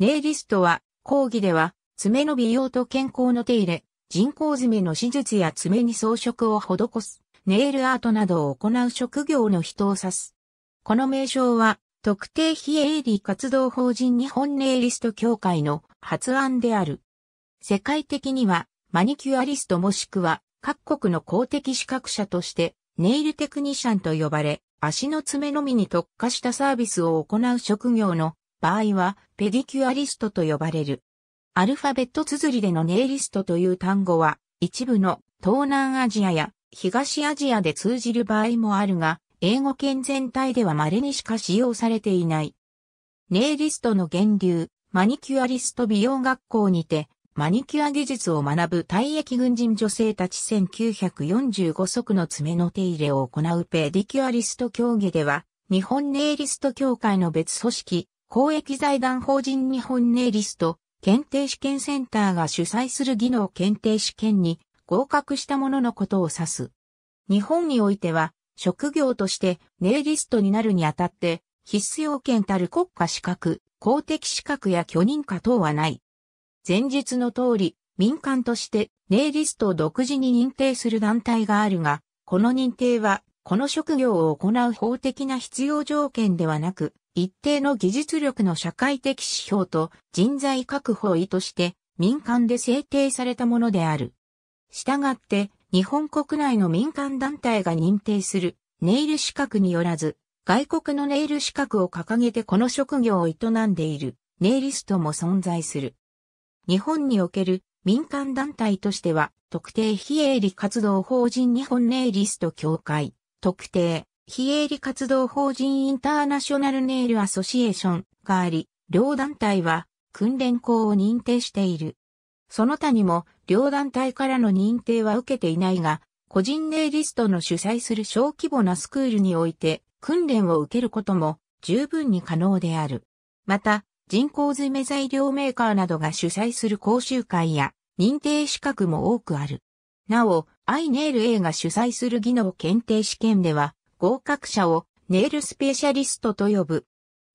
ネイリストは、講義では、爪の美容と健康の手入れ、人工爪の手術や爪に装飾を施す、ネイルアートなどを行う職業の人を指す。この名称は、特定非営利活動法人日本ネイリスト協会の発案である。世界的には、マニキュアリストもしくは、各国の公的資格者として、ネイルテクニシャンと呼ばれ、足の爪のみに特化したサービスを行う職業の場合は、ペディキュアリストと呼ばれる。アルファベット綴りでのネイリストという単語は、一部の東南アジアや東アジアで通じる場合もあるが、英語圏全体では稀にしか使用されていない。ネイリストの源流、マニキュアリスト美容学校にて、マニキュア技術を学ぶ退役軍人女性たち1945足の爪の手入れを行うペディキュアリスト競技では、日本ネイリスト協会の別組織、公益財団法人日本ネイリスト検定試験センターが主催する技能検定試験に合格した者のことを指す。日本においては、職業としてネイリストになるにあたって、必須要件たる国家資格、公的資格や許認可等はない。前述の通り、民間としてネイリストを独自に認定する団体があるが、この認定は、この職業を行う法的な必要条件ではなく、一定の技術力の社会的指標と人材確保を意図して民間で制定されたものである。したがって、日本国内の民間団体が認定するネイル資格によらず、外国のネイル資格を掲げてこの職業を営んでいるネイリストも存在する。日本における民間団体としては、特定非営利活動法人日本ネイリスト協会、特定非営利活動法人インターナショナルネイルアソシエーションがあり、両団体は訓練校を認定している。その他にも両団体からの認定は受けていないが、個人ネイリストの主催する小規模なスクールにおいて訓練を受けることも十分に可能である。また、人工詰め材料メーカーなどが主催する講習会や認定資格も多くある。なお、アイネイル A が主催する技能検定試験では、合格者をネイルスペシャリストと呼ぶ。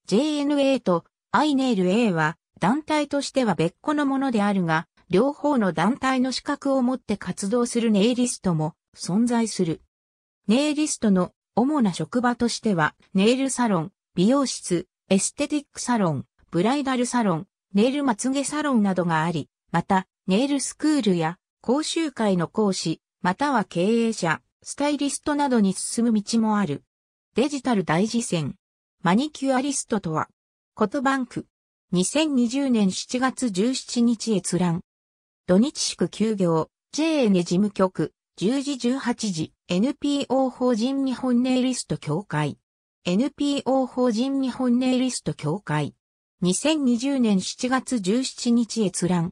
JNA と iNailA は団体としては別個のものであるが、両方の団体の資格を持って活動するネイリストも存在する。ネイリストの主な職場としては、ネイルサロン、美容室、エステティックサロン、ブライダルサロン、ネイルまつげサロンなどがあり、また、ネイルスクールや講習会の講師、または経営者、スタイリストなどに進む道もある。デジタル大事線。マニキュアリストとは、コトバンク。2020年7月17日閲覧。土日祝休業、JN 事務局、10時18時、NPO 法人日本ネイリスト協会。NPO 法人日本ネイリスト協会。2020年7月17日閲覧。